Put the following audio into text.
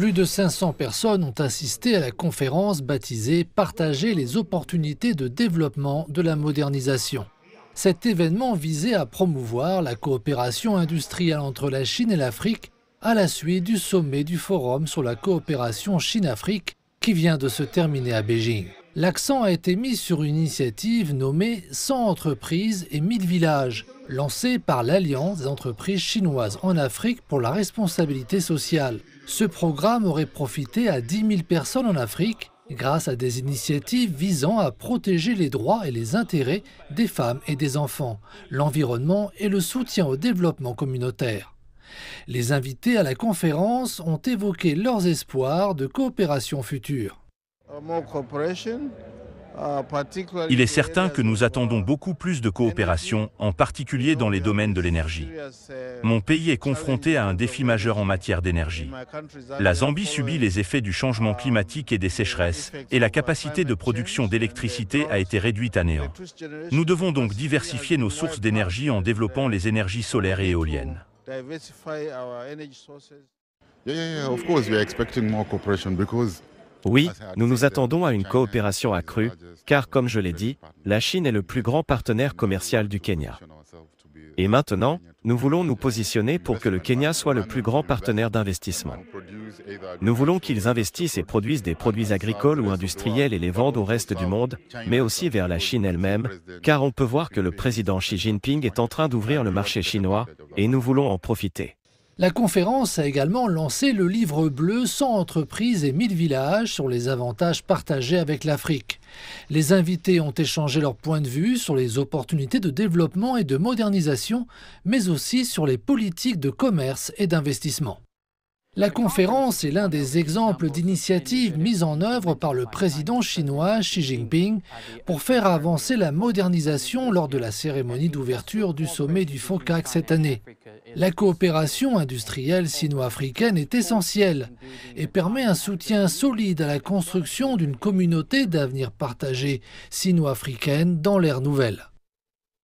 Plus de 500 personnes ont assisté à la conférence baptisée Partager les opportunités de développement de la modernisation. Cet événement visait à promouvoir la coopération industrielle entre la Chine et l'Afrique à la suite du sommet du Forum sur la coopération Chine-Afrique qui vient de se terminer à Beijing. L'accent a été mis sur une initiative nommée 100 entreprises et 1000 villages, lancée par l'Alliance des entreprises chinoises en Afrique pour la responsabilité sociale ce programme aurait profité à 10 000 personnes en Afrique grâce à des initiatives visant à protéger les droits et les intérêts des femmes et des enfants, l'environnement et le soutien au développement communautaire. Les invités à la conférence ont évoqué leurs espoirs de coopération future. Il est certain que nous attendons beaucoup plus de coopération, en particulier dans les domaines de l'énergie. Mon pays est confronté à un défi majeur en matière d'énergie. La Zambie subit les effets du changement climatique et des sécheresses, et la capacité de production d'électricité a été réduite à néant. Nous devons donc diversifier nos sources d'énergie en développant les énergies solaires et éoliennes. Oui, nous nous attendons à une coopération accrue, car comme je l'ai dit, la Chine est le plus grand partenaire commercial du Kenya. Et maintenant, nous voulons nous positionner pour que le Kenya soit le plus grand partenaire d'investissement. Nous voulons qu'ils investissent et produisent des produits agricoles ou industriels et les vendent au reste du monde, mais aussi vers la Chine elle-même, car on peut voir que le président Xi Jinping est en train d'ouvrir le marché chinois, et nous voulons en profiter. La conférence a également lancé le livre bleu 100 entreprises et 1000 villages sur les avantages partagés avec l'Afrique. Les invités ont échangé leurs points de vue sur les opportunités de développement et de modernisation, mais aussi sur les politiques de commerce et d'investissement. La conférence est l'un des exemples d'initiatives mises en œuvre par le président chinois Xi Jinping pour faire avancer la modernisation lors de la cérémonie d'ouverture du sommet du FOCAC cette année. La coopération industrielle sino-africaine est essentielle et permet un soutien solide à la construction d'une communauté d'avenir partagé sino-africaine dans l'ère nouvelle.